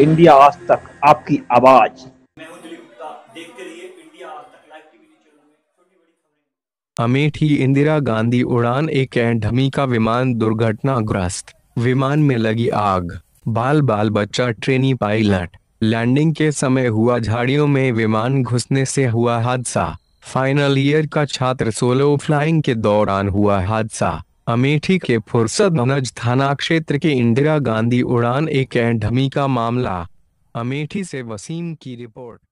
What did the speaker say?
India आज तक आपकी आवाज अमेठी इंदिरा गांधी उड़ान एक ढमी का विमान दुर्घटनाग्रस्त विमान में लगी आग बाल बाल बच्चा ट्रेनी पायलट लैंडिंग के समय हुआ झाड़ियों में विमान घुसने से हुआ हादसा फाइनल ईयर का छात्र सोलो फ्लाइंग के दौरान हुआ हादसा अमेठी के फुर्सतगंज थाना क्षेत्र के इंदिरा गांधी उड़ान एक एकेडमी का मामला अमेठी से वसीम की रिपोर्ट